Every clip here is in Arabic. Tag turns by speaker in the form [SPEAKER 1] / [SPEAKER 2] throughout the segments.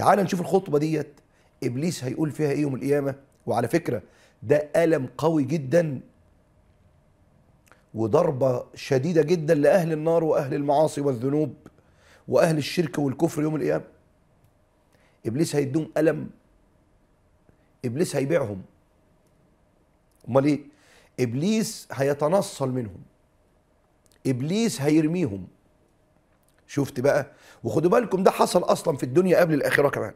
[SPEAKER 1] تعال نشوف الخطبه ديت ابليس هيقول فيها ايه يوم القيامه وعلى فكره ده الم قوي جدا وضربه شديده جدا لاهل النار واهل المعاصي والذنوب واهل الشرك والكفر يوم القيامه ابليس هيدوم الم ابليس هيبيعهم امال ايه ابليس هيتنصل منهم ابليس هيرميهم شفت بقى وخدوا بالكم ده حصل اصلا في الدنيا قبل الاخره كمان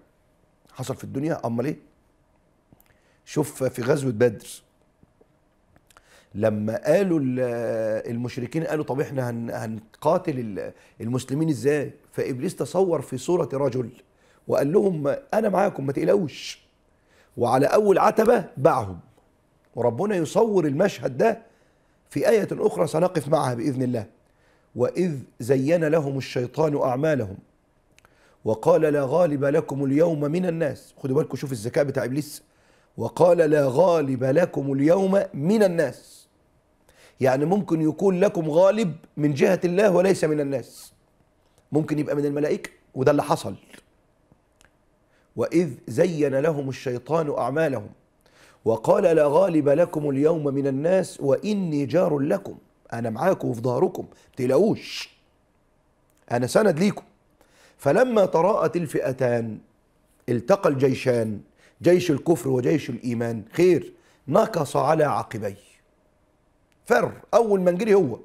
[SPEAKER 1] حصل في الدنيا امال ايه شوف في غزوه بدر لما قالوا المشركين قالوا طب احنا هنقاتل المسلمين ازاي فابليس تصور في صوره رجل وقال لهم انا معاكم ما تقلقوش وعلى اول عتبه باعهم وربنا يصور المشهد ده في ايه اخرى سنقف معها باذن الله وإذ زين لهم الشيطان أعمالهم وقال لا غالب لكم اليوم من الناس خدوا بالكم شوف الذكاء بتاع إبليس وقال لا غالب لكم اليوم من الناس يعني ممكن يكون لكم غالب من جهة الله وليس من الناس ممكن يبقى من الملائكة وده اللي حصل وإذ زين لهم الشيطان أعمالهم وقال لا غالب لكم اليوم من الناس وإني جار لكم انا معاكم وفي ظهركم تقلقوش انا سند ليكم فلما تراءت الفئتان التقى الجيشان جيش الكفر وجيش الايمان خير نكص على عقبيه فر اول ما نجري هو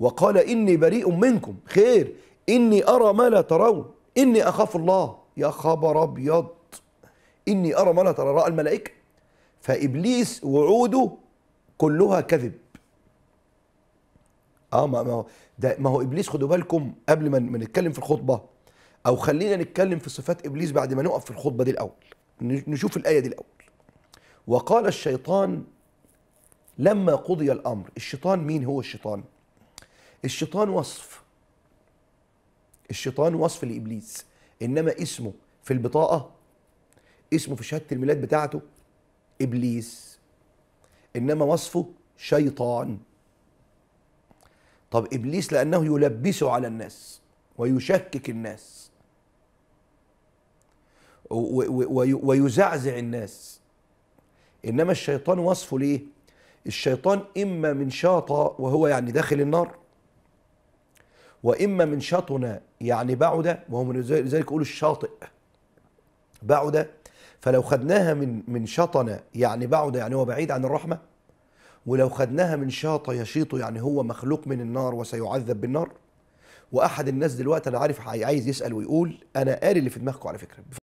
[SPEAKER 1] وقال اني بريء منكم خير اني ارى ما لا ترون اني اخاف الله يا خبر ابيض اني ارى ما لا ترى راى الملائكه فابليس وعوده كلها كذب اه ما هو ده ما هو ابليس خدوا بالكم قبل ما نتكلم في الخطبه او خلينا نتكلم في صفات ابليس بعد ما نقف في الخطبه دي الاول نشوف الايه دي الاول وقال الشيطان لما قضي الامر الشيطان مين هو الشيطان الشيطان وصف الشيطان وصف لابليس انما اسمه في البطاقه اسمه في شهاده الميلاد بتاعته ابليس انما وصفه شيطان طب ابليس لانه يلبسه على الناس ويشكك الناس ويزعزع الناس انما الشيطان وصفه ليه الشيطان اما من شاطى وهو يعني داخل النار واما من شطنا يعني بعد وهو من ذلك يقول الشاطئ بعد فلو خدناها من من شطن يعني بعد يعني هو بعيد عن الرحمه ولو خدناها من شاطة يشيط يعني هو مخلوق من النار وسيعذب بالنار وأحد الناس دلوقتي أنا عارف عايز يسأل ويقول أنا قاري اللي في دماغكم على فكرة